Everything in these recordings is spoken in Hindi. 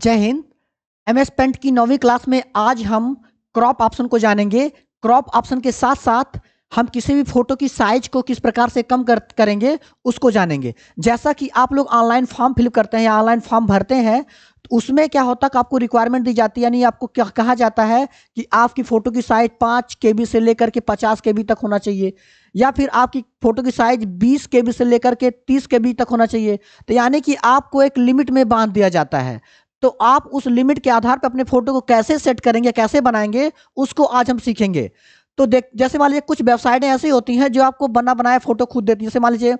जय हिंद एमएस पेंट की नौवीं क्लास में आज हम क्रॉप ऑप्शन को जानेंगे क्रॉप ऑप्शन के साथ साथ हम किसी भी फोटो की साइज को किस प्रकार से कम कर, करेंगे उसको जानेंगे जैसा कि आप लोग ऑनलाइन फॉर्म फिल करते हैं या ऑनलाइन फॉर्म भरते हैं तो उसमें क्या होता है आपको रिक्वायरमेंट दी जाती है यानी आपको क्या कहा जाता है कि आपकी फ़ोटो की साइज पाँच के बी से लेकर के पचास के बी तक होना चाहिए या फिर आपकी फ़ोटो की साइज बीस के बी से लेकर के तीस के बी तक होना चाहिए तो यानी कि आपको एक लिमिट में बांध दिया जाता है तो आप उस लिमिट के आधार पर अपने फोटो को कैसे सेट करेंगे कैसे बनाएंगे उसको आज हम सीखेंगे तो देख जैसे मान लीजिए कुछ वेबसाइटें ऐसी होती हैं जो आपको बना बनाया फोटो खुद देती हैं जैसे मान लीजिए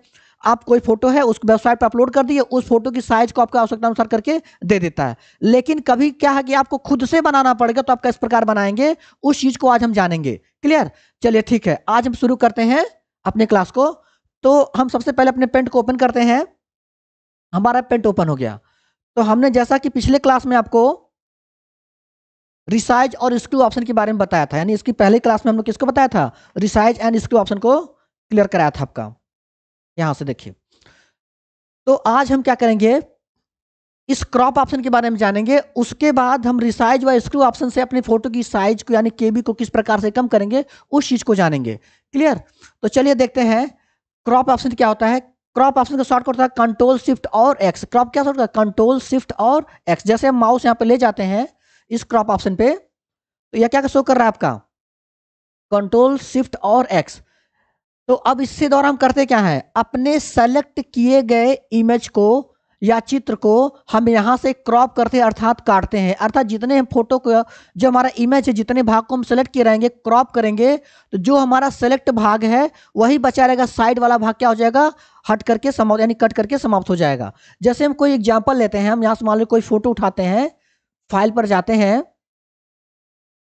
आप कोई फोटो है उस वेबसाइट पर अपलोड कर दिए उस फोटो की साइज को आपको आवश्यकता अनुसार करके दे देता है लेकिन कभी क्या है कि आपको खुद से बनाना पड़ेगा तो आप किस प्रकार बनाएंगे उस चीज को आज हम जानेंगे क्लियर चलिए ठीक है आज हम शुरू करते हैं अपने क्लास को तो हम सबसे पहले अपने पेंट को ओपन करते हैं हमारा पेंट ओपन हो गया तो हमने जैसा कि पिछले क्लास में आपको रिसाइज और स्क्रू ऑप्शन के बारे में बताया था यानी इसकी पहले क्लास में हम लोग किसको बताया था रिसाइज एंड स्क्रू ऑप्शन को क्लियर कराया था आपका यहां से देखिए तो आज हम क्या करेंगे इस क्रॉप ऑप्शन के बारे में जानेंगे उसके बाद हम रिसाइज व स्क्रू ऑप्शन से अपनी फोटो की साइज को यानी केबी को किस प्रकार से कम करेंगे उस चीज को जानेंगे क्लियर तो चलिए देखते हैं क्रॉप ऑप्शन क्या होता है क्रॉप ऑप्शन का शॉर्टकट होता है कंट्रोल शिफ्ट और एक्स क्रॉप क्या शॉर्ट होता है कंट्रोल शिफ्ट और एक्स जैसे हम माउस यहाँ पे ले जाते हैं इस क्रॉप ऑप्शन पे तो यह क्या शो कर रहा है आपका कंट्रोल शिफ्ट और एक्स तो अब इससे द्वारा हम करते क्या है अपने सेलेक्ट किए गए इमेज को या चित्र को हम यहाँ से क्रॉप करते हैं अर्थात काटते हैं अर्थात जितने हम फोटो को जो हमारा इमेज है जितने भाग को हम सेलेक्ट किए रहेंगे क्रॉप करेंगे तो जो हमारा सेलेक्ट भाग है वही बचा रहेगा साइड वाला भाग क्या हो जाएगा हट करके समाप्त यानी कट करके समाप्त हो जाएगा जैसे हम कोई एग्जाम्पल लेते हैं हम यहाँ से मान लो कोई फोटो उठाते हैं फाइल पर जाते हैं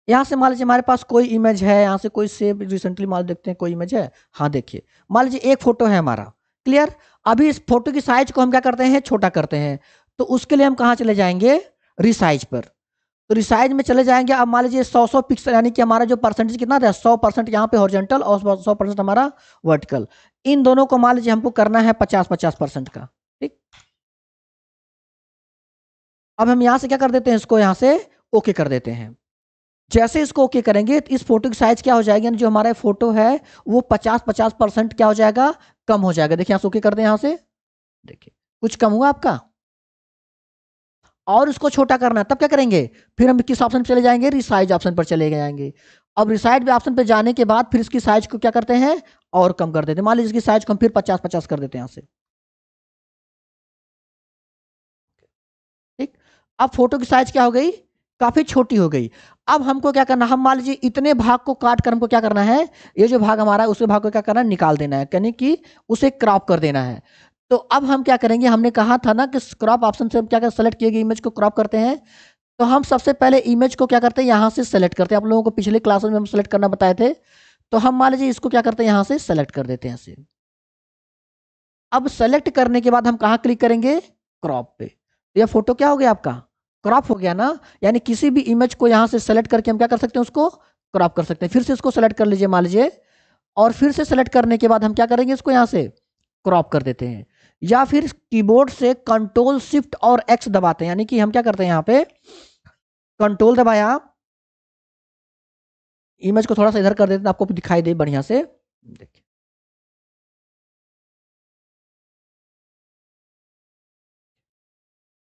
यहाँ से मान लीजिए हमारे पास कोई इमेज है यहाँ से कोई सेव रिसेंटली मान देखते हैं कोई इमेज है हाँ देखिए मान लीजिए एक फोटो है हमारा क्लियर अभी इस फोटो की साइज को हम क्या करते हैं छोटा करते हैं तो उसके लिए हम कहाँ चले जाएंगे रिसाइज पर तो रिसाइज में चले जाएंगे अब मान लीजिए सौ सौ पिक्सल यानी कि हमारा जो परसेंटेज कितना था सौ परसेंट यहाँ पे हॉर्जेंटल और सौ परसेंट हमारा वर्टिकल इन दोनों को मान लीजिए हमको करना है पचास पचास परसेंट का ठीक अब हम यहाँ से क्या कर देते हैं इसको यहाँ से ओके कर देते हैं जैसे इसको ओके करेंगे तो इस फोटो की साइज क्या हो जाएगी जो हमारा फोटो है वो पचास पचास परसेंट क्या हो जाएगा कम हो जाएगा देखिए यहाँ से ओके कर दें यहाँ से देखिए कुछ कम हुआ आपका और उसको छोटा करना तब क्या करेंगे फिर हम किस ऑप्शन पर चले जाएंगे रिसाइज ऑप्शन पर चले जाएंगे अब रिसाइज ऑप्शन पर जाने के बाद फिर इसकी साइज को क्या करते हैं और कम कर देते हैं मान लीजिए इसकी साइज को हम फिर पचास पचास कर देते हैं यहां से ठीक अब फोटो की साइज क्या हो गई काफ़ी छोटी हो गई अब हमको क्या करना हम मान लीजिए इतने भाग को काट कर हमको क्या करना है ये जो भाग हमारा है उस भाग को क्या करना है निकाल देना है यानी कि उसे क्रॉप कर देना है तो अब हम क्या करेंगे हमने कहा था ना कि क्रॉप ऑप्शन से हम क्या सेलेक्ट किए गए इमेज को क्रॉप करते हैं तो हम सबसे पहले इमेज को क्या करते हैं यहाँ से सेलेक्ट करते हैं आप लोगों को पिछले क्लास में हम सेलेक्ट करना बताए थे तो हम मान लीजिए इसको क्या करते हैं यहाँ से सेलेक्ट कर देते हैं अब सेलेक्ट करने के बाद हम कहाँ क्लिक करेंगे क्रॉप पे तो यह फोटो क्या हो गया आपका क्रॉप हो गया ना यानी किसी भी इमेज को यहाँ से सेलेक्ट करके हम क्या कर सकते हैं उसको क्रॉप कर सकते हैं फिर से इसको सेलेक्ट कर लीजिए मान लीजिए और फिर से सेलेक्ट करने के बाद हम क्या करेंगे इसको यहाँ से क्रॉप कर देते हैं या फिर कीबोर्ड से कंट्रोल शिफ्ट और एक्स दबाते हैं यानी कि हम क्या करते हैं यहां पे कंट्रोल दबाया इमेज को थोड़ा सा इधर कर देते हैं तो आपको दिखाई दे बढ़िया से देखिए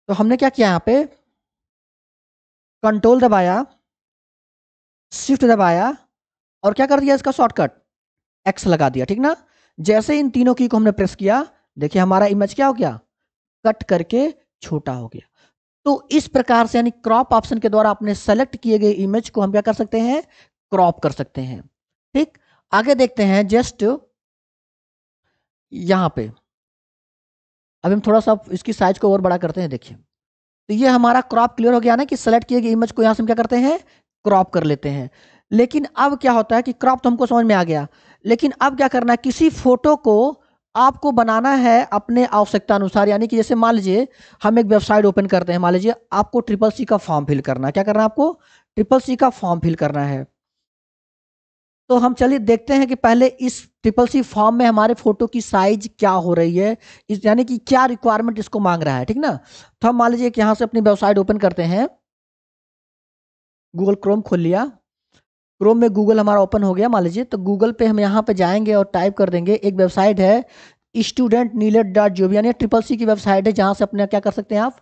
तो हमने क्या किया यहां पे कंट्रोल दबाया शिफ्ट दबाया और क्या कर दिया इसका शॉर्टकट एक्स लगा दिया ठीक ना जैसे इन तीनों की को हमने प्रेस किया देखिए हमारा इमेज क्या हो गया कट करके छोटा हो गया तो इस प्रकार से यानी क्रॉप ऑप्शन के द्वारा अपने सेलेक्ट किए गए इमेज को हम क्या कर सकते हैं क्रॉप कर सकते हैं ठीक आगे देखते हैं जस्ट यहां पे अब हम थोड़ा सा इसकी साइज को और बड़ा करते हैं देखिए तो ये हमारा क्रॉप क्लियर हो गया ना कि सेलेक्ट किए गए इमेज को यहां से हम क्या करते हैं क्रॉप कर लेते हैं लेकिन अब क्या होता है कि क्रॉप तो हमको समझ में आ गया लेकिन अब क्या करना है किसी फोटो को आपको बनाना है अपने आवश्यकता अनुसार यानी कि जैसे मान लीजिए हम एक वेबसाइट ओपन करते हैं मान लीजिए आपको ट्रिपल सी का फॉर्म फिल करना है क्या करना है आपको ट्रिपल सी का फॉर्म फिल करना है तो हम चलिए देखते हैं कि पहले इस ट्रिपल सी फॉर्म में हमारे फोटो की साइज क्या हो रही है इस यानी कि क्या रिक्वायरमेंट इसको मांग रहा है ठीक ना तो हम मान लीजिए कि यहाँ से अपनी वेबसाइट ओपन करते हैं गूगल क्रोम खोल लिया क्रोम में गूगल हमारा ओपन हो गया मान लीजिए तो गूगल पे हम यहाँ पे जाएंगे और टाइप कर देंगे एक वेबसाइट है स्टूडेंट नीलेट डॉट जो भी यानी ट्रिपल सी की वेबसाइट है जहाँ से अपने क्या कर सकते हैं आप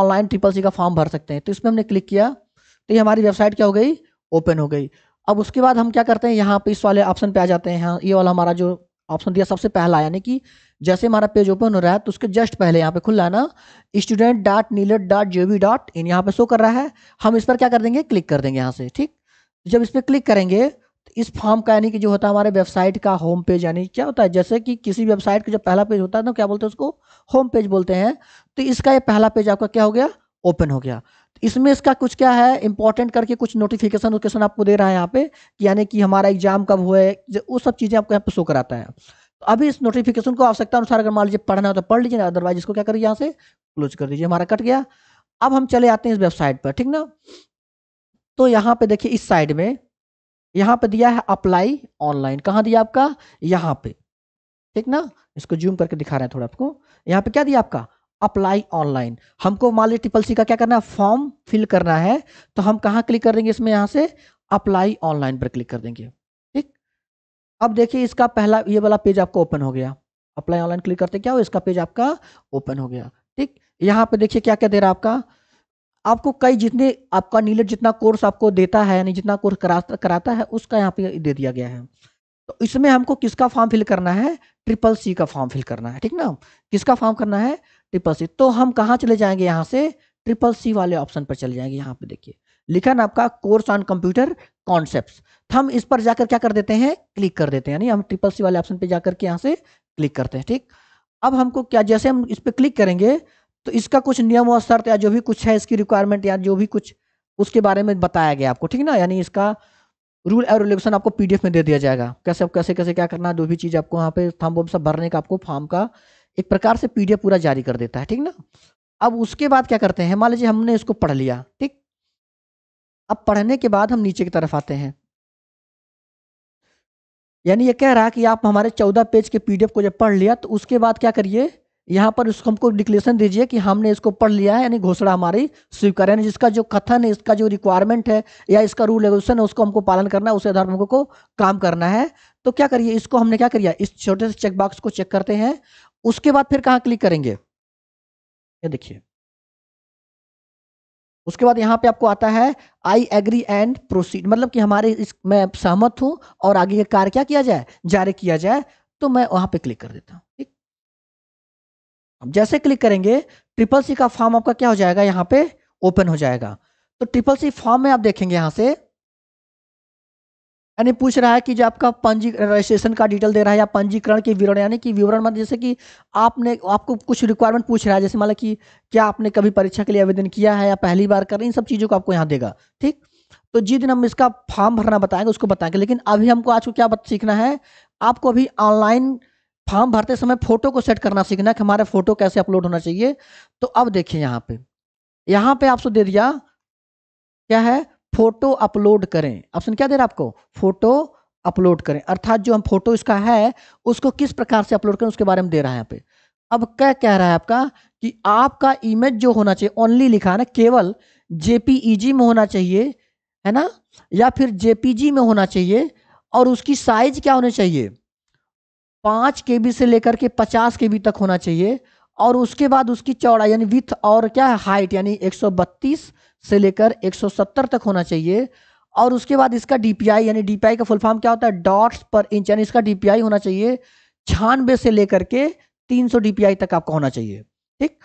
ऑनलाइन ट्रिपल सी का फॉर्म भर सकते हैं तो इसमें हमने क्लिक किया तो ये हमारी वेबसाइट क्या हो गई ओपन हो गई अब उसके बाद हम क्या करते हैं यहाँ पे इस वाले ऑप्शन पे आ जाते हैं यहाँ ये वाला हमारा जो ऑप्शन दिया सबसे पहला यानी कि जैसे हमारा पेज ओपन हो रहा है तो उसके जस्ट पहले यहाँ पे खुल रहा है ना student dot NIELIT dot B dot in यहाँ पे शो कर रहा है हम इस पर क्या कर देंगे क्लिक कर देंगे यहाँ से ठीक जब इस पर क्लिक करेंगे तो इस फॉर्म का यानी कि जो होता है हमारे वेबसाइट का होम पेज यानी क्या होता है जैसे कि किसी वेबसाइट का जब पहला पेज होता है ना क्या बोलते हैं उसको होम पेज बोलते हैं तो इसका ये पहला पेज आपका क्या हो गया ओपन हो गया तो इसमें इसका कुछ क्या है इंपॉर्टेंट करके कुछ नोटिफिकेशन नोटिफिकेशन आपको दे रहा है यहाँ पे यानी कि हमारा एग्जाम कब हुआ है वो सब चीज़ें आपको यहाँ पे शो कराता है तो अभी इस नोटिफिकेशन को आवश्यकता अनुसार अगर मान लीजिए पढ़ना हो तो पढ़ लीजिए अदरवाइज इसको क्या करिए यहाँ से क्लोज कर दीजिए हमारा कट गया अब हम चले आते हैं इस वेबसाइट पर ठीक ना तो यहाँ पे देखिए इस साइड में यहाँ पे दिया है अप्लाई ऑनलाइन कहाँ दिया आपका यहाँ पे ठीक ना इसको जूम करके दिखा रहे हैं थोड़ा आपको यहाँ पे क्या दिया आपका अप्लाई ऑनलाइन हमको मान लीजिए ट्रिपल सी का क्या करना है फॉर्म फिल करना है तो हम कहाँ क्लिक कर देंगे इसमें यहाँ से अप्लाई ऑनलाइन पर क्लिक कर देंगे ठीक अब देखिए इसका पहला ये वाला पेज आपका ओपन हो गया अप्लाई ऑनलाइन क्लिक करते क्या हो इसका पेज आपका ओपन हो गया ठीक यहाँ पे देखिए क्या क्या दे रहा है आपका आपको कई जितने आपका नीलेट जितना कोर्स आपको देता है यानी जितना कोर्स करा, कराता है उसका यहाँ पे दे दिया गया है तो इसमें हमको किसका फॉर्म फिल करना है ट्रिपल सी का फॉर्म फिल करना है ठीक ना किसका फॉर्म करना है ट्रिपल सी तो हम कहाँ चले जाएंगे यहाँ से ट्रिपल सी वाले ऑप्शन पर चले जाएंगे यहाँ पे देखिए लिखा ना आपका कोर्स ऑन कंप्यूटर कॉन्सेप्ट तो हम इस पर जाकर क्या कर देते हैं क्लिक कर देते हैं यानी हम ट्रिपल सी वाले ऑप्शन पर जाकर के यहाँ से क्लिक करते हैं ठीक अब हमको क्या जैसे हम इस पर क्लिक करेंगे तो इसका कुछ नियम और शर्त या जो भी कुछ है इसकी रिक्वायरमेंट या जो भी कुछ उसके बारे में बताया गया आपको ठीक ना यानी इसका रूल और रेगुलेशन आपको पीडीएफ में दे दिया जाएगा कैसे आप कैसे कैसे क्या करना जो भी चीज़ आपको यहाँ पे थम वम सब भरने का आपको फॉर्म का एक प्रकार से पीडीएफ पूरा जारी कर देता है ठीक ना अब उसके बाद क्या करते हैं मान लीजिए हमने इसको पढ़ लिया ठीक अब पढ़ने के बाद हम नीचे की तरफ आते हैं यानी ये कह रहा है कि आप हमारे चौदह पेज के पीडीएफ को जब पढ़ लिया तो उसके बाद क्या करिए यहाँ पर उसको हमको डिक्लेरेशन दीजिए कि हमने इसको पढ़ लिया है यानी घोषणा हमारी स्वीकार यानी जिसका जो कथन है इसका जो रिक्वायरमेंट है या इसका रूल रेगुलेशन है उसको हमको पालन करना है उसे आधार पर हमको काम करना है तो क्या करिए इसको हमने क्या करिए इस छोटे से चेकबॉक्स को चेक करते हैं उसके बाद फिर कहाँ क्लिक करेंगे ये देखिए उसके बाद यहाँ पे आपको आता है आई एग्री एंड प्रोसीड मतलब कि हमारे इस मैं सहमत हूँ और आगे ये कार्य क्या किया जाए जारी किया जाए तो मैं वहाँ पे क्लिक कर देता हूँ जैसे क्लिक करेंगे ट्रिपल सी का फॉर्म आपका क्या हो जाएगा यहाँ पे ओपन हो जाएगा तो ट्रिपल सी फॉर्म में आप देखेंगे यहाँ से यानी पूछ रहा है कि जो आपका पंजीकरण रजिस्ट्रेशन का डिटेल दे रहा है या पंजीकरण के विवरण यानी कि विवरण मतलब जैसे कि आपने आपको कुछ रिक्वायरमेंट पूछ रहा है जैसे मतलब कि क्या आपने कभी परीक्षा के लिए आवेदन किया है या पहली बार कर रहे इन सब चीज़ों को आपको यहाँ देगा ठीक तो जिस दिन हम इसका फॉर्म भरना बताएंगे उसको बताएंगे लेकिन अभी हमको आज को क्या सीखना है आपको अभी ऑनलाइन फॉर्म भरते समय फोटो को सेट करना सीखना कि हमारे फोटो कैसे अपलोड होना चाहिए तो अब देखिए यहाँ पे यहाँ पे आपसे दे दिया क्या है फोटो अपलोड करें ऑप्शन क्या दे रहा है आपको फोटो अपलोड करें अर्थात जो हम फोटो इसका है उसको किस प्रकार से अपलोड करें उसके बारे में दे रहा है यहाँ पे अब क्या कह रहा है आपका कि आपका इमेज जो होना चाहिए ओनली लिखा है ना केवल जेपीईजी e में होना चाहिए है ना या फिर जेपीजी में होना चाहिए और उसकी साइज क्या होनी चाहिए पाँच के बी से लेकर के पचास के बी तक होना चाहिए और उसके बाद उसकी चौड़ाई यानी विथ और क्या है हाइट यानी 132 से लेकर 170 तक होना चाहिए और उसके बाद इसका डीपीआई यानी आई का फुल फॉर्म क्या होता है डॉट्स पर इंच यानी इसका आई होना चाहिए छानबे से लेकर के 300 डीपीआई तक आपका होना चाहिए ठीक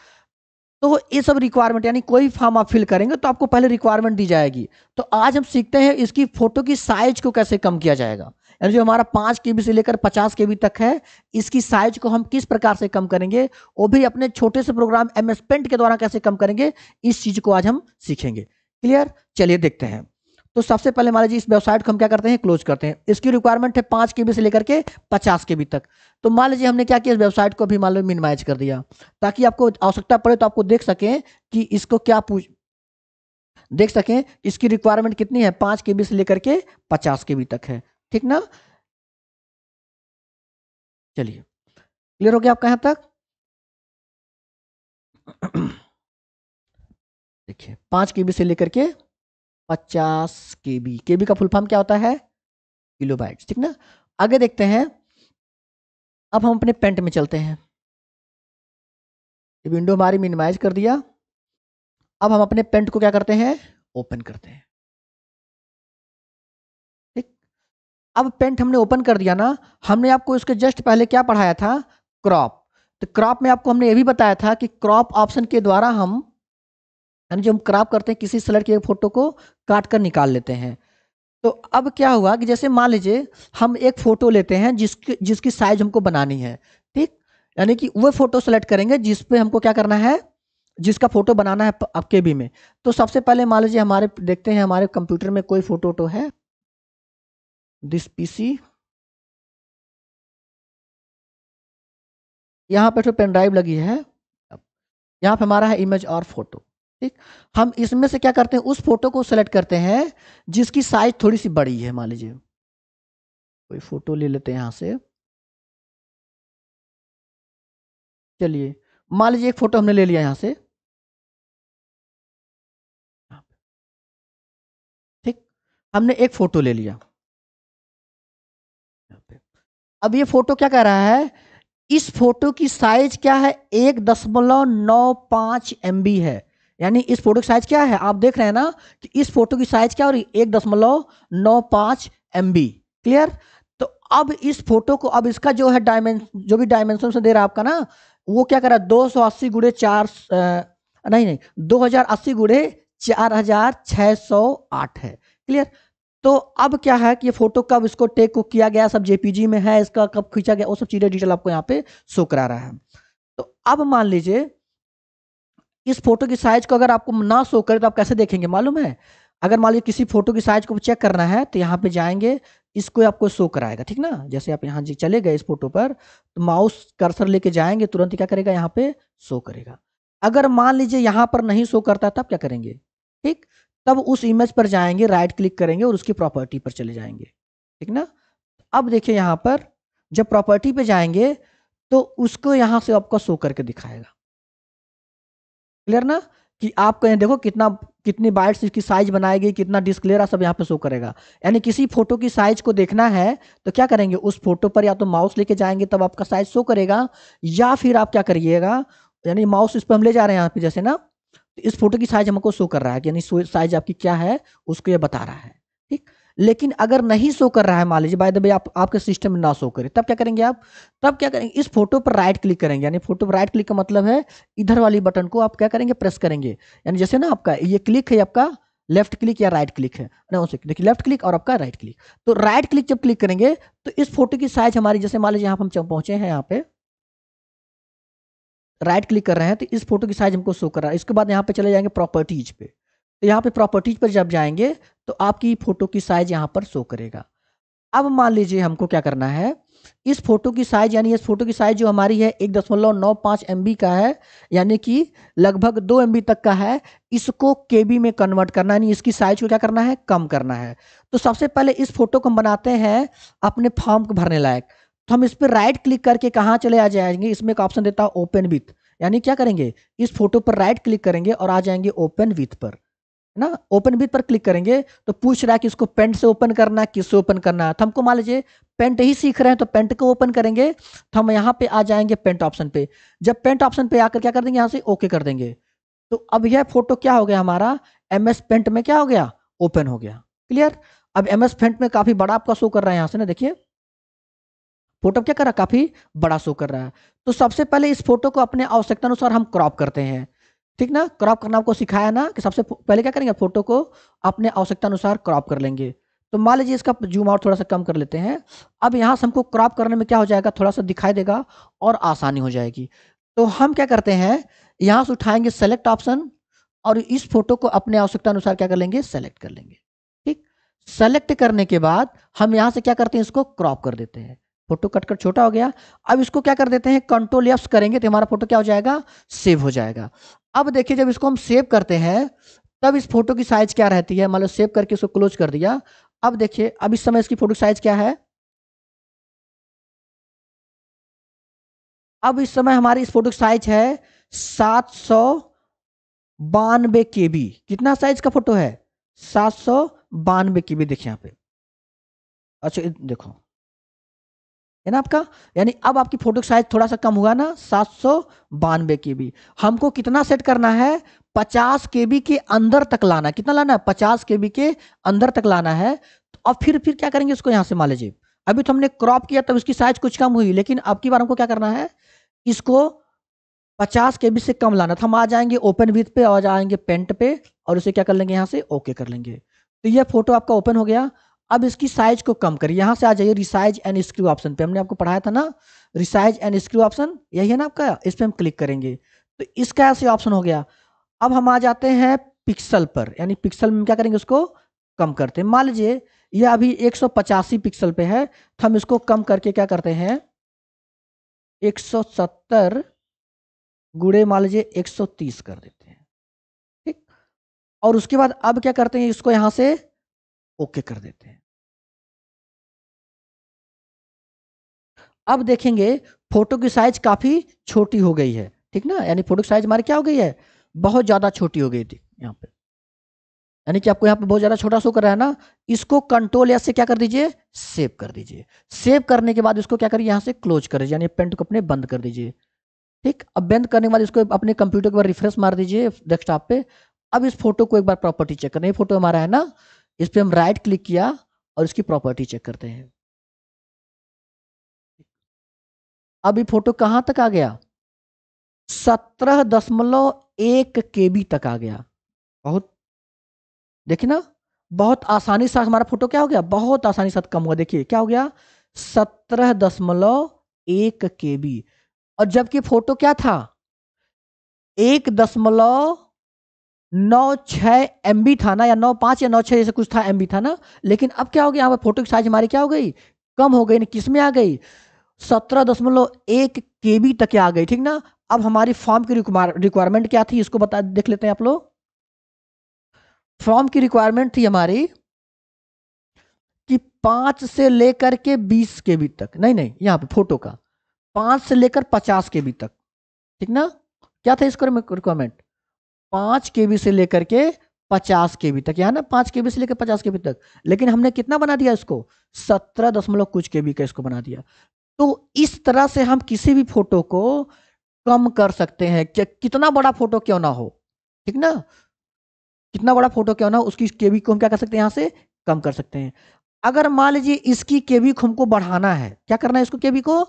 तो ये सब रिक्वायरमेंट यानी कोई फॉर्म आप फिल करेंगे तो आपको पहले रिक्वायरमेंट दी जाएगी तो आज हम सीखते हैं इसकी फोटो की साइज को कैसे कम किया जाएगा यानी जो हमारा पांच के से लेकर पचास के तक है इसकी साइज को हम किस प्रकार से कम करेंगे वो भी अपने छोटे से प्रोग्राम एम एस पेंट के द्वारा कैसे कम करेंगे इस चीज़ को आज हम सीखेंगे क्लियर चलिए देखते हैं तो सबसे पहले मान लीजिए इस वेबसाइट को हम क्या करते हैं क्लोज करते हैं इसकी रिक्वायरमेंट है पांच के से लेकर के पचास के तक तो मान लीजिए हमने क्या किया इस वेबसाइट को भी मान लो मिनिमाइज कर दिया ताकि आपको आवश्यकता पड़े तो आपको देख सकें कि इसको क्या पूछ देख सकें इसकी रिक्वायरमेंट कितनी है पांच के से लेकर के पचास के तक है ठीक ना चलिए क्लियर हो गया आपका यहां तक देखिए पांच के से लेकर के पचास के बी के बी का फुल फॉर्म क्या होता है किलोबाइट ठीक ना आगे देखते हैं अब हम अपने पेंट में चलते हैं विंडो हमारी मिनिमाइज कर दिया अब हम अपने पेंट को क्या करते हैं ओपन करते हैं अब पेंट हमने ओपन कर दिया ना हमने आपको इसके जस्ट पहले क्या पढ़ाया था क्रॉप तो क्रॉप में आपको हमने ये भी बताया था कि क्रॉप ऑप्शन के द्वारा हम यानी जो हम क्रॉप करते हैं किसी सेलर की फोटो को काट कर निकाल लेते हैं तो अब क्या हुआ कि जैसे मान लीजिए हम एक फ़ोटो लेते हैं जिसकी जिसकी साइज हमको बनानी है ठीक यानी कि वह फ़ोटो सेलेक्ट करेंगे जिसपे हमको क्या करना है जिसका फ़ोटो बनाना है आपके भी में तो सबसे पहले मान लीजिए हमारे देखते हैं हमारे कंप्यूटर में कोई फ़ोटो वोटो है दिस पीसी यहां पर जो पेन ड्राइव लगी है यहां पर हमारा है इमेज और फोटो ठीक हम इसमें से क्या करते हैं उस फोटो को सेलेक्ट करते हैं जिसकी साइज थोड़ी सी बड़ी है मान लीजिए कोई फोटो ले लेते हैं यहां से चलिए मान लीजिए एक फोटो हमने ले लिया यहां से ठीक हमने एक फोटो ले लिया अब ये फोटो क्या कह रहा है इस फोटो की साइज क्या है एक दशमलव नौ पांच एम है यानी इस फोटो की साइज क्या है आप देख रहे हैं ना कि इस फोटो की साइज क्या हो रही है एक दशमलव नौ पांच एम क्लियर तो अब इस फोटो को अब इसका जो है डायमेंशन जो भी डायमेंशन से दे रहा है आपका ना वो क्या कर रहा है दो सौ अस्सी गुड़े चार नहीं नहीं दो हजार अस्सी गुड़े चार हजार छः सौ आठ है क्लियर तो अब क्या है कि ये फोटो कब इसको टेक को किया गया सब जेपीजी में है इसका कब खींचा गया वो सब चीज़ें डिटेल आपको यहाँ पे शो करा रहा है तो अब मान लीजिए इस फोटो की साइज को अगर आपको ना शो करे तो आप कैसे देखेंगे मालूम है अगर मान लीजिए किसी फोटो की साइज को चेक करना है तो यहाँ पे जाएंगे इसको आपको शो कराएगा ठीक ना जैसे आप यहाँ जी चले गए इस फोटो पर तो माउस कर्सर लेके जाएंगे तुरंत क्या करेगा यहाँ पे शो करेगा अगर मान लीजिए यहाँ पर नहीं शो करता है तो तब क्या करेंगे ठीक तब उस इमेज पर जाएंगे राइट क्लिक करेंगे और उसकी प्रॉपर्टी पर चले जाएंगे ठीक ना अब देखिए यहाँ पर जब प्रॉपर्टी पे जाएंगे तो उसको यहाँ से आपको शो करके दिखाएगा क्लियर ना कि आप कहें देखो कितना कितनी बाइट्स इसकी साइज बनाएगी कितना डिस्प्ले रहा सब यहाँ पे शो करेगा यानी किसी फोटो की साइज को देखना है तो क्या करेंगे उस फोटो पर या तो माउस लेके जाएंगे तब आपका साइज शो करेगा या फिर आप क्या करिएगा यानी माउस इस पर हम ले जा रहे हैं यहाँ पे जैसे ना तो इस फोटो की साइज हमको शो कर रहा है यानी साइज आपकी क्या है उसको ये बता रहा है ठीक लेकिन अगर नहीं शो कर रहा है मान लीजिए बाय द वे आप आपके सिस्टम में ना शो करे तब क्या करेंगे आप तब क्या करेंगे इस फोटो पर राइट क्लिक करेंगे यानी फोटो पर राइट क्लिक का मतलब है इधर वाली बटन को आप क्या करेंगे प्रेस करेंगे यानी जैसे ना आपका ये क्लिक है आपका लेफ्ट क्लिक या राइट क्लिक है ना उसे देखिए लेफ्ट क्लिक और आपका राइट क्लिक तो राइट क्लिक जब क्लिक करेंगे तो इस फोटो की साइज हमारी जैसे मान लीजिए यहाँ हम पहुंचे हैं यहाँ पे राइट क्लिक कर रहे हैं तो इस फोटो की साइज हमको शो कर रहा है इसके बाद यहाँ पे चले जाएंगे प्रॉपर्टीज पे तो यहाँ पे प्रॉपर्टीज पर जब जाएंगे तो आपकी फोटो की साइज यहाँ पर शो करेगा अब मान लीजिए हमको क्या करना है इस फोटो की साइज यानी इस फोटो की साइज जो हमारी है एक दशमलव नौ पाँच एम का है यानी कि लगभग दो एम तक का है इसको के में कन्वर्ट करना यानी इसकी साइज को क्या करना है कम करना है तो सबसे पहले इस फोटो को हम बनाते हैं अपने फॉर्म को भरने लायक तो हम इस पर राइट क्लिक करके कहाँ चले आ जाएंगे इसमें एक ऑप्शन देता है ओपन विथ यानी क्या करेंगे इस फोटो पर राइट क्लिक करेंगे और आ जाएंगे ओपन विथ पर है ना ओपन विथ पर क्लिक करेंगे तो पूछ रहा है कि इसको पेंट से ओपन करना है किससे ओपन करना है तो हमको मान लीजिए पेंट ही सीख रहे हैं तो पेंट को ओपन करेंगे तो हम यहाँ पे आ जाएंगे पेंट ऑप्शन पे जब पेंट ऑप्शन पे आकर क्या कर देंगे यहाँ से ओके कर देंगे तो अब यह फोटो क्या हो गया हमारा एम एस पेंट में क्या हो गया ओपन हो गया क्लियर अब एम एस पेंट में काफ़ी बड़ा आपका शो कर रहा है यहाँ से ना देखिए फोटो क्या कर रहा है काफ़ी बड़ा शो कर रहा है तो सबसे पहले इस फोटो को अपने आवश्यकता अनुसार हम क्रॉप करते हैं ठीक ना क्रॉप करना आपको सिखाया ना कि सबसे पहले क्या करेंगे फोटो को अपने आवश्यकता अनुसार क्रॉप कर लेंगे तो मान लीजिए इसका जूम आउट थोड़ा सा कम कर लेते हैं अब यहाँ से हमको क्रॉप करने में क्या हो जाएगा थोड़ा सा दिखाई देगा और आसानी हो जाएगी तो हम क्या करते हैं यहाँ से उठाएंगे सेलेक्ट ऑप्शन और इस फोटो को अपने आवश्यकता अनुसार क्या कर लेंगे सेलेक्ट कर लेंगे ठीक सेलेक्ट करने के बाद हम यहाँ से क्या करते हैं इसको क्रॉप कर देते हैं फोटो कट कर छोटा हो गया अब इसको क्या कर देते हैं कंट्रोल एफ्स करेंगे तो हमारा फोटो क्या हो जाएगा सेव हो जाएगा अब देखिए जब इसको हम सेव करते हैं तब इस फोटो की साइज क्या रहती है मान लो सेव करके इसको क्लोज कर दिया अब देखिए अब इस समय इसकी फोटो साइज क्या है अब इस समय हमारी इस फोटो की साइज है सात सौ बानवे के बी कितना साइज का फोटो है सात सौ बानवे के बी देखिए यहां पे अच्छा देखो है ना आपका यानी अब आपकी फोटो साइज थोड़ा सा कम हुआ ना सात सौ बानवे के बी हमको कितना सेट करना है पचास के बी के अंदर तक लाना कितना लाना है पचास के बी के अंदर तक लाना है तो अब फिर फिर क्या करेंगे उसको यहाँ से मान लीजिए अभी तो हमने क्रॉप किया तब इसकी साइज कुछ कम हुई लेकिन अब की बार हमको क्या करना है इसको पचास के बी से कम लाना तो हम आ जाएंगे ओपन विथ पे और जाएंगे पेंट पे और उसे क्या कर लेंगे यहाँ से ओके कर लेंगे तो यह फोटो आपका ओपन हो गया अब इसकी साइज को कम करिए यहां से आ जाइए रिसाइज एंड स्क्रू ऑप्शन पे हमने आपको पढ़ाया था ना रिसाइज एंड स्क्रू ऑप्शन यही है ना आपका इस पर हम क्लिक करेंगे तो इसका ऐसे ऑप्शन हो गया अब हम आ जाते हैं पिक्सल पर यानी पिक्सल में क्या करेंगे उसको कम करते हैं मान लीजिए यह अभी एक पिक्सल पे है तो हम इसको कम करके क्या करते हैं एक गुड़े मान लीजिए 130 कर देते हैं ठीक और उसके बाद अब क्या करते हैं इसको यहां से ओके कर देते हैं अब देखेंगे फोटो की साइज काफ़ी छोटी हो गई है ठीक ना यानी फोटो की साइज हमारी क्या हो गई है बहुत ज़्यादा छोटी हो गई थी यहाँ पे यानी कि आपको यहाँ पे बहुत ज़्यादा छोटा सो कर रहा है ना इसको कंट्रोल या से क्या कर दीजिए सेव कर दीजिए सेव करने के बाद इसको क्या करिए यहाँ से क्लोज कर दीजिए यानी पेंट को अपने बंद कर दीजिए ठीक अब बंद करने के बाद इसको अपने कंप्यूटर के बाद रिफ्रेश मार दीजिए डेस्कटॉप पे अब इस फोटो को एक बार प्रॉपर्टी चेक करें ये फोटो हमारा है ना इस पर हम राइट क्लिक किया और इसकी प्रॉपर्टी चेक करते हैं अभी फोटो कहां तक आ गया सत्रह दशमलव एक के बी तक आ गया बहुत देखिए ना बहुत आसानी से हमारा फोटो क्या हो गया बहुत आसानी से कम हुआ देखिए क्या हो गया सत्रह दशमलव एक के बी और जबकि फोटो क्या था एक दशमलव नौ छ एम बी था ना या नौ पांच या नौ छह जैसे कुछ था एम बी था ना लेकिन अब क्या हो गया यहाँ पर फोटो की साइज हमारी क्या हो गई कम हो गई किस में आ गई सत्रह दशमलव एक के बी तक आ गई ठीक ना अब हमारी फॉर्म की रिक्वायरमेंट क्या थी इसको बता देख लेते हैं आप लोग फॉर्म की रिक्वायरमेंट थी हमारी कि पांच से लेकर के बीस के बी तक नहीं नहीं यहां पे फोटो का पांच से लेकर पचास के बी तक ठीक ना क्या था इसको रिक्वायरमेंट पांच के बी से लेकर के पचास के बी तक यहाँ ना पांच के बी से लेकर पचास के बी तक लेकिन हमने कितना बना दिया इसको सत्रह दशमलव कुछ के बी का इसको बना दिया तो इस तरह से हम किसी भी फोटो को कम कर सकते हैं कितना बड़ा फोटो क्यों ना हो ठीक ना कितना बड़ा फोटो क्यों ना हो उसकी केबी को हम क्या कर सकते हैं यहाँ से कम कर सकते हैं अगर मान लीजिए इसकी केबी को हमको बढ़ाना है क्या करना है इसको केबी को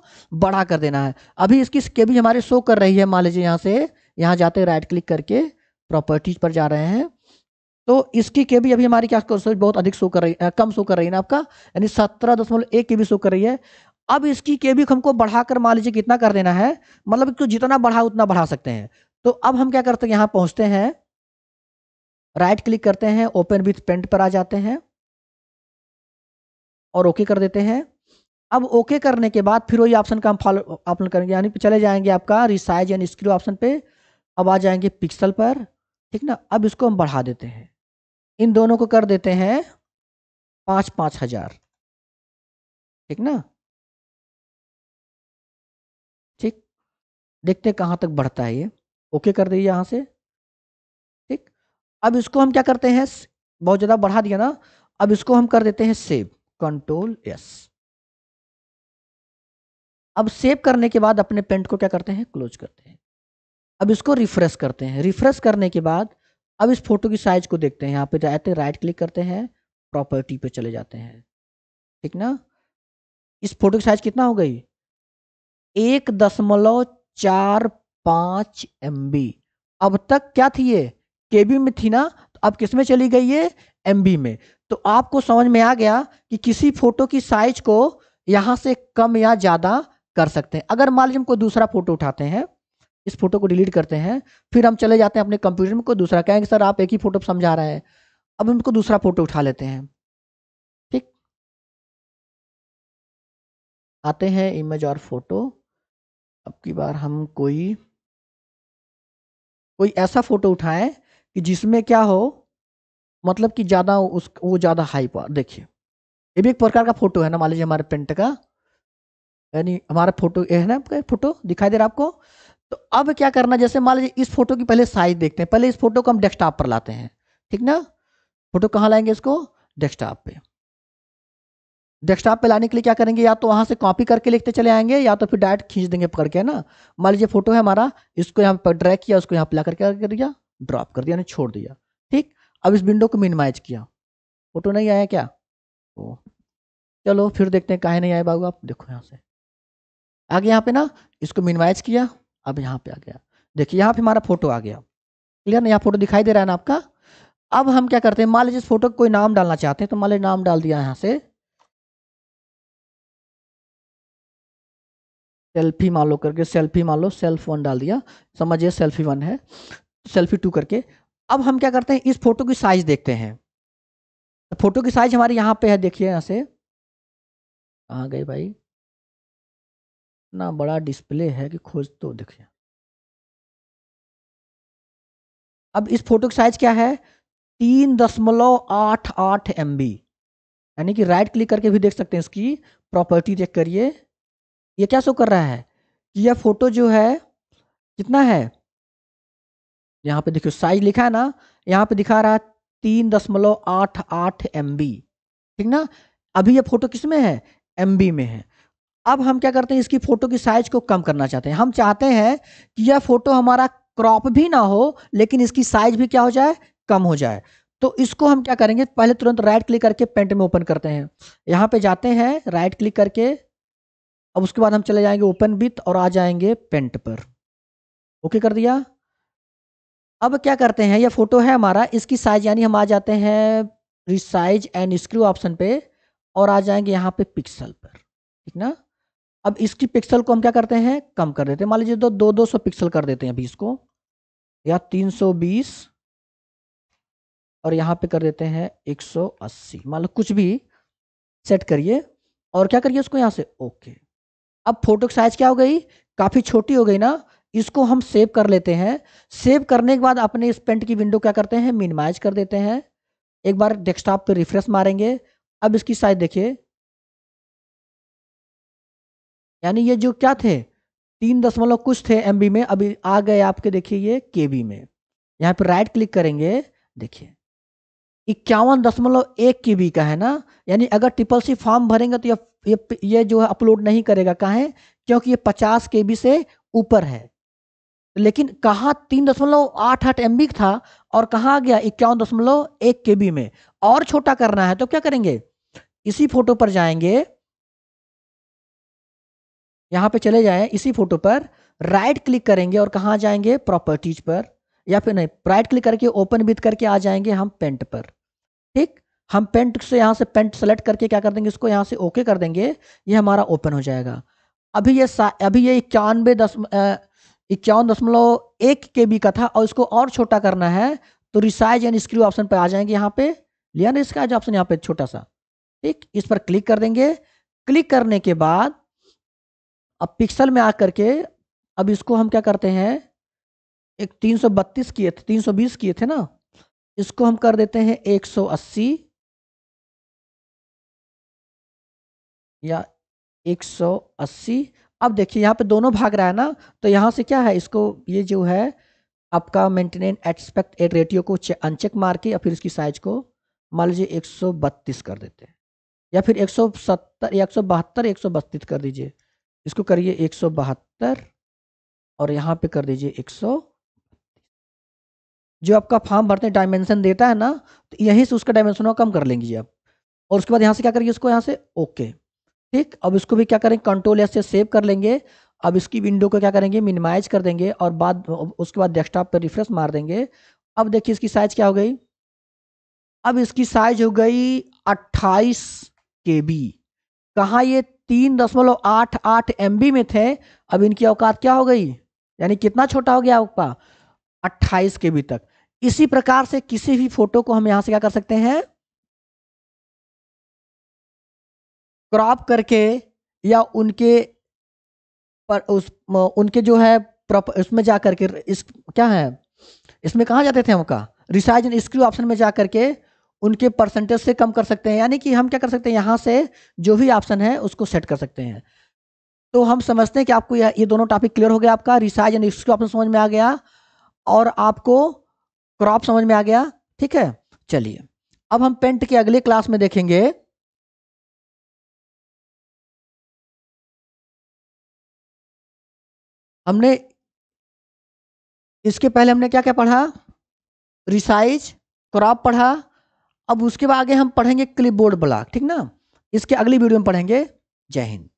बढ़ा कर देना है अभी इसकी केबी हमारे शो कर रही है मान लीजिए यहाँ से यहाँ जाते राइट क्लिक करके प्रॉपर्टीज पर जा रहे हैं तो इसकी केबी अभी हमारी क्या बहुत अधिक शो कर रही है कम शो कर रही है ना आपका यानी सत्रह दशमलव एक के भी शो कर रही है अब इसकी के भी हमको बढ़ाकर मान लीजिए कितना कर देना है मतलब इसको जितना बढ़ा उतना बढ़ा सकते हैं तो अब हम क्या करते हैं यहाँ पहुँचते हैं राइट क्लिक करते हैं ओपन विथ पेंट पर आ जाते हैं और ओके कर देते हैं अब ओके करने के बाद फिर वही ऑप्शन का हम फॉलो ऑप्शन करेंगे यानी चले जाएंगे आपका रिसाइज एंड स्क्रू ऑप्शन पे अब आ जाएंगे पिक्सल पर ठीक ना अब इसको हम बढ़ा देते हैं इन दोनों को कर देते हैं पाँच पाँच हज़ार ठीक ना देखते हैं कहाँ तक बढ़ता है ये ओके कर दीजिए यहाँ से ठीक अब इसको हम क्या करते हैं बहुत ज़्यादा बढ़ा दिया ना अब इसको हम कर देते हैं सेव कंट्रोल यस अब सेव करने के बाद अपने पेंट को क्या करते हैं क्लोज करते हैं अब इसको रिफ्रेश करते हैं रिफ्रेश करने के बाद अब इस फोटो की साइज को देखते हैं यहाँ पे जाते राइट क्लिक करते हैं प्रॉपर्टी पे चले जाते हैं ठीक ना इस फोटो की साइज कितना हो गई एक दशमलव चार पाँच एम अब तक क्या थी ये के में थी ना तो अब किस में चली गई ये एम में तो आपको समझ में आ गया कि किसी फोटो की साइज को यहाँ से कम या ज़्यादा कर सकते हैं अगर मान लीजिए हम कोई दूसरा फोटो उठाते हैं इस फोटो को डिलीट करते हैं फिर हम चले जाते हैं अपने कंप्यूटर में कोई दूसरा कहेंगे सर आप एक ही फोटो समझा रहे हैं अब उनको दूसरा फोटो उठा लेते हैं ठीक आते हैं इमेज और फोटो अब की बार हम कोई कोई ऐसा फ़ोटो उठाएं कि जिसमें क्या हो, मतलब कि ज़्यादा उस वो ज़्यादा हाई पा देखिए, ये भी एक प्रकार का फ़ोटो है ना मान लीजिए हमारे पेंट का। यानी हमारा फ़ोटो ये है ना आपका फ़ोटो दिखाई दे रहा है आपको? तो अब क्या करना जैसे मान लीजिए इस फ़ोटो की पहले साइज़ देखते हैं, पहले इस फ़ोटो को हम डेस्कटॉप पर लाते हैं, ठीक ना? फ़ोटो कहाँ लाएंगे इसको? डेस्कटॉप पे। डेस्कटॉप पे लाने के लिए क्या करेंगे या तो वहाँ से कॉपी करके लिखते चले आएंगे या तो फिर डायरेक्ट खींच देंगे पकड़ के ना मान लीजिए फोटो है हमारा इसको यहाँ पर ड्रैग किया उसको यहाँ पे ला करके कर दिया ड्रॉप कर दिया यानी छोड़ दिया ठीक अब इस विंडो को मिनिमाइज किया फोटो नहीं आया क्या ओ चलो फिर देखते हैं काहे नहीं आए बाबू आप देखो यहाँ से आगे यहाँ पे ना इसको मिनिमाइज किया अब यहाँ पे आ गया देखिए यहाँ पे हमारा फोटो आ गया क्लियर ना यहाँ फोटो दिखाई दे रहा है ना आपका अब हम क्या करते हैं मान लीजिए फोटो को कोई नाम डालना चाहते हैं तो मान लीजिए नाम डाल दिया यहाँ से सेल्फी मान लो करके सेल्फी मान लो सेल्फ वन डाल दिया समझिए सेल्फी वन है सेल्फी टू करके अब हम क्या करते हैं इस फोटो की साइज देखते हैं फोटो की साइज हमारे यहाँ पे है देखिए यहाँ से कहाँ गए भाई इतना बड़ा डिस्प्ले है कि खोज तो देखिए अब इस फोटो की साइज क्या है तीन दशमलव आठ आठ एम यानी कि राइट क्लिक करके भी देख सकते हैं इसकी प्रॉपर्टी चेक करिए ये क्या शो कर रहा है कि यह फोटो जो है कितना है यहाँ पे देखियो साइज लिखा है ना यहाँ पे दिखा रहा है तीन दशमलव आठ आठ एम ठीक ना अभी यह फोटो किस में है एम में है अब हम क्या करते हैं इसकी फोटो की साइज को कम करना चाहते हैं हम चाहते हैं कि यह फोटो हमारा क्रॉप भी ना हो लेकिन इसकी साइज भी क्या हो जाए कम हो जाए तो इसको हम क्या करेंगे पहले तुरंत राइट क्लिक करके पेंट में ओपन करते हैं यहाँ पे जाते हैं राइट क्लिक करके अब उसके बाद हम चले जाएंगे ओपन विथ और आ जाएंगे पेंट पर ओके कर दिया अब क्या करते हैं ये फोटो है हमारा इसकी साइज यानी हम आ जाते हैं रिसाइज एंड स्क्रू ऑप्शन पे और आ जाएंगे यहाँ पे पिक्सल पर ठीक ना अब इसकी पिक्सल को हम क्या करते हैं कम कर देते हैं मान लीजिए तो दो दो सौ पिक्सल कर देते हैं अभी इसको या तीन सौ बीस और यहाँ पे कर देते हैं एक सौ अस्सी मान लो कुछ भी सेट करिए और क्या करिए उसको यहाँ से ओके अब फोटो की साइज़ क्या हो गई काफ़ी छोटी हो गई ना इसको हम सेव कर लेते हैं सेव करने के बाद अपने इस पेंट की विंडो क्या करते हैं मिनिमाइज कर देते हैं एक बार डेस्कटॉप पे रिफ्रेश मारेंगे अब इसकी साइज देखिए यानी ये जो क्या थे तीन दशमलव कुछ थे एमबी में अभी आ गए आपके देखिए ये के में यहाँ पर राइट क्लिक करेंगे देखिए इक्यावन दशमलव एक की बी का है ना यानी अगर ट्रिपल सी फॉर्म भरेंगे तो ये ये ये जो है अपलोड नहीं करेगा कहें क्योंकि ये पचास के बी से ऊपर है लेकिन कहाँ तीन दशमलव आठ आठ एम था और कहाँ गया इक्यावन दशमलव एक के बी में और छोटा करना है तो क्या करेंगे इसी फोटो पर जाएंगे यहाँ पे चले जाएं इसी फोटो पर राइट क्लिक करेंगे और कहाँ जाएंगे प्रॉपर्टीज पर या फिर नहीं राइट क्लिक करके ओपन विथ करके आ जाएंगे हम पेंट पर ठीक हम पेंट से यहाँ से पेंट सेलेक्ट करके क्या कर देंगे इसको यहाँ से ओके कर देंगे ये हमारा ओपन हो जाएगा अभी ये अभी ये इक्यानवे दस इक्यावन दशमलव एक के बी का था और इसको और छोटा करना है तो रिसाइज एंड स्क्रू ऑप्शन पर आ जाएंगे यहाँ पे लिया ना इसका ऑप्शन यहाँ पे छोटा सा ठीक इस पर क्लिक कर देंगे क्लिक करने के बाद अब पिक्सल में आ करके अब इसको हम क्या करते हैं एक 332 किए थे बीस किए थे ना इसको हम कर देते हैं 180 या 180 अब देखिए यहाँ पे दोनों भाग रहा है ना तो यहाँ से क्या है इसको ये जो है आपका मेंटेनेंस एक्सपेक्ट एड रेटियो को अनचेक मार के या फिर इसकी साइज को मान लीजिए 132 कर देते हैं या फिर 170 सौ सत्तर 132 कर दीजिए इसको करिए एक और यहाँ पे कर दीजिए सौ जो आपका फॉर्म भरते हैं डायमेंशन देता है ना तो यहीं से उसका डायमेंशन कम कर लेंगे आप और उसके बाद यहाँ से क्या करेंगे इसको यहाँ से ओके ठीक अब इसको भी क्या करेंगे कंट्रोल या से सेव कर लेंगे अब इसकी विंडो को क्या करेंगे मिनिमाइज कर देंगे और बाद उसके बाद डेस्कटॉप पर रिफ्रेश मार देंगे अब देखिए इसकी साइज क्या हो गई अब इसकी साइज हो गई अट्ठाईस के बी कहाँ ये तीन दशमलव आठ आठ एम बी में थे अब इनकी औकात क्या हो गई यानी कितना छोटा हो गया आपका अट्ठाईस के बी तक इसी प्रकार से किसी भी फोटो को हम यहां से क्या कर सकते हैं क्रॉप करके या उनके पर उस उनके जो है उसमें जा करके इस क्या है इसमें कहा जाते थे हमका रिसाइज एंड स्क्रू ऑप्शन में जा करके उनके परसेंटेज से कम कर सकते हैं यानी कि हम क्या कर सकते हैं यहां से जो भी ऑप्शन है उसको सेट कर सकते हैं तो हम समझते हैं कि आपको ये दोनों टॉपिक क्लियर हो गया आपका रिसाइज एंड स्क्रू ऑप्शन समझ में आ गया और आपको क्रॉप समझ में आ गया ठीक है चलिए अब हम पेंट के अगले क्लास में देखेंगे हमने इसके पहले हमने क्या क्या पढ़ा रिसाइज क्रॉप पढ़ा अब उसके बाद आगे हम पढ़ेंगे क्लिपबोर्ड ब्लॉक ठीक ना इसके अगली वीडियो में पढ़ेंगे जय हिंद